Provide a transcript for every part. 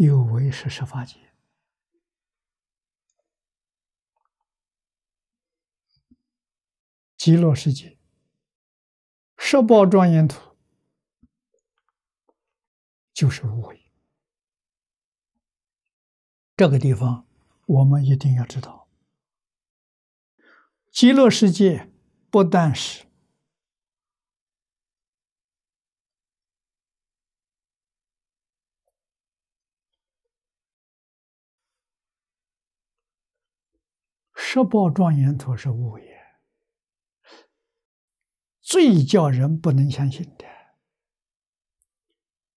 有为是十法界，极乐世界十宝庄严土就是无为。这个地方我们一定要知道，极乐世界不但是。十报庄严土是无言。最叫人不能相信的。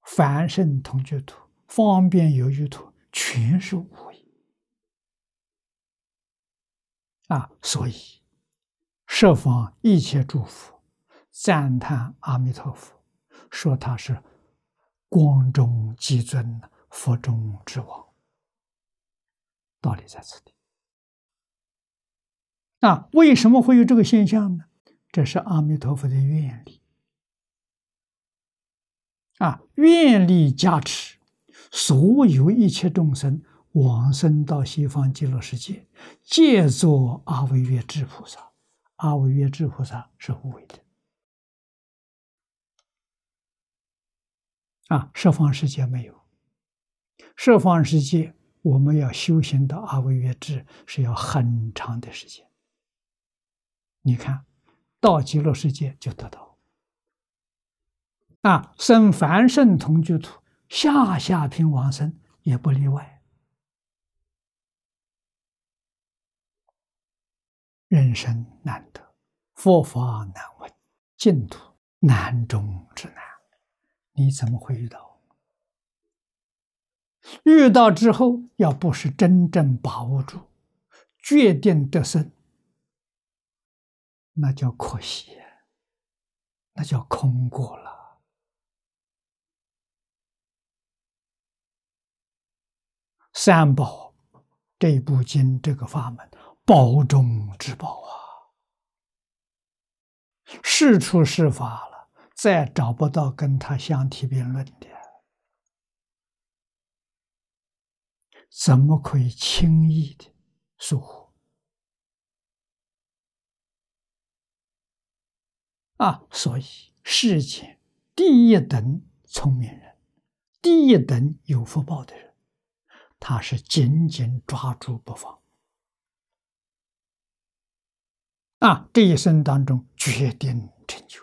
凡圣同居土、方便有余土，全是无业。啊，所以设方一切祝福，赞叹阿弥陀佛，说他是光中极尊佛中之王，道理在此地。那为什么会有这个现象呢？这是阿弥陀佛的愿力啊，愿力加持，所有一切众生往生到西方极乐世界，借作阿惟越智菩萨。阿惟越智菩萨是无为的啊，十方世界没有，十方世界我们要修行到阿惟越智，是要很长的时间。你看到极乐世界就得到啊，生凡圣同居土下下品往生也不例外。人生难得，佛法难闻，净土难中之难，你怎么会遇到？遇到之后，要不是真正把握住，决定得生。那叫可惜，那叫空过了。三宝，这部经这个法门，宝中之宝啊，是出是法了，再找不到跟他相提并论的，怎么可以轻易的疏忽？啊，所以世间第一等聪明人，第一等有福报的人，他是紧紧抓住不放。啊，这一生当中决定成就。